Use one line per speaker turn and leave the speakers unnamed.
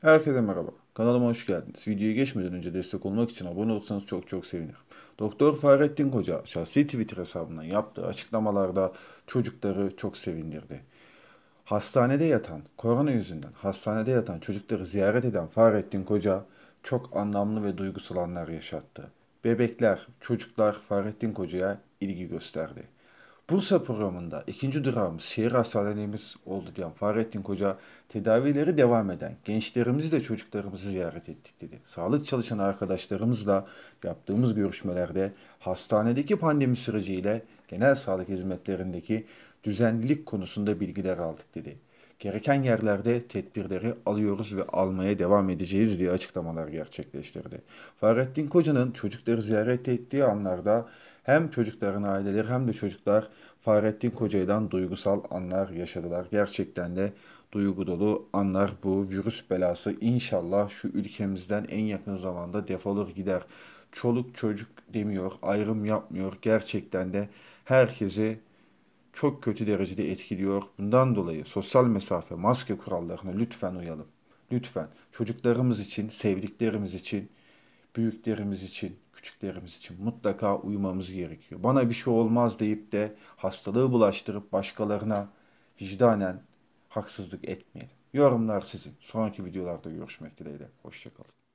Herkese merhaba. Kanalıma hoş geldiniz. Videoyu geçmeden önce destek olmak için abone olursanız çok çok sevinirim. Doktor Fahrettin Koca şahsi Twitter hesabından yaptığı açıklamalarda çocukları çok sevindirdi. Hastanede yatan, korona yüzünden hastanede yatan çocukları ziyaret eden Fahrettin Koca çok anlamlı ve duygusal anlar yaşattı. Bebekler, çocuklar Fahrettin Koca'ya ilgi gösterdi. Bursa programında ikinci durağımız şehir hastaneliğimiz oldu diyen Fahrettin Koca tedavileri devam eden gençlerimizi de çocuklarımızı ziyaret ettik dedi. Sağlık çalışan arkadaşlarımızla yaptığımız görüşmelerde hastanedeki pandemi süreciyle genel sağlık hizmetlerindeki düzenlilik konusunda bilgiler aldık dedi. Gereken yerlerde tedbirleri alıyoruz ve almaya devam edeceğiz diye açıklamalar gerçekleştirdi. Fahrettin Koca'nın çocukları ziyaret ettiği anlarda hem çocukların aileleri hem de çocuklar Fahrettin Koca'yla duygusal anlar yaşadılar. Gerçekten de duygu dolu anlar bu virüs belası inşallah şu ülkemizden en yakın zamanda defolur gider. Çoluk çocuk demiyor, ayrım yapmıyor. Gerçekten de herkesi çok kötü derecede etkiliyor. Bundan dolayı sosyal mesafe, maske kurallarına lütfen uyalım. Lütfen çocuklarımız için, sevdiklerimiz için, büyüklerimiz için küçüklerimiz için mutlaka uyumamız gerekiyor. Bana bir şey olmaz deyip de hastalığı bulaştırıp başkalarına vicdanen haksızlık etmeyelim. Yorumlar sizin. Sonraki videolarda görüşmek dileğiyle. Hoşçakalın.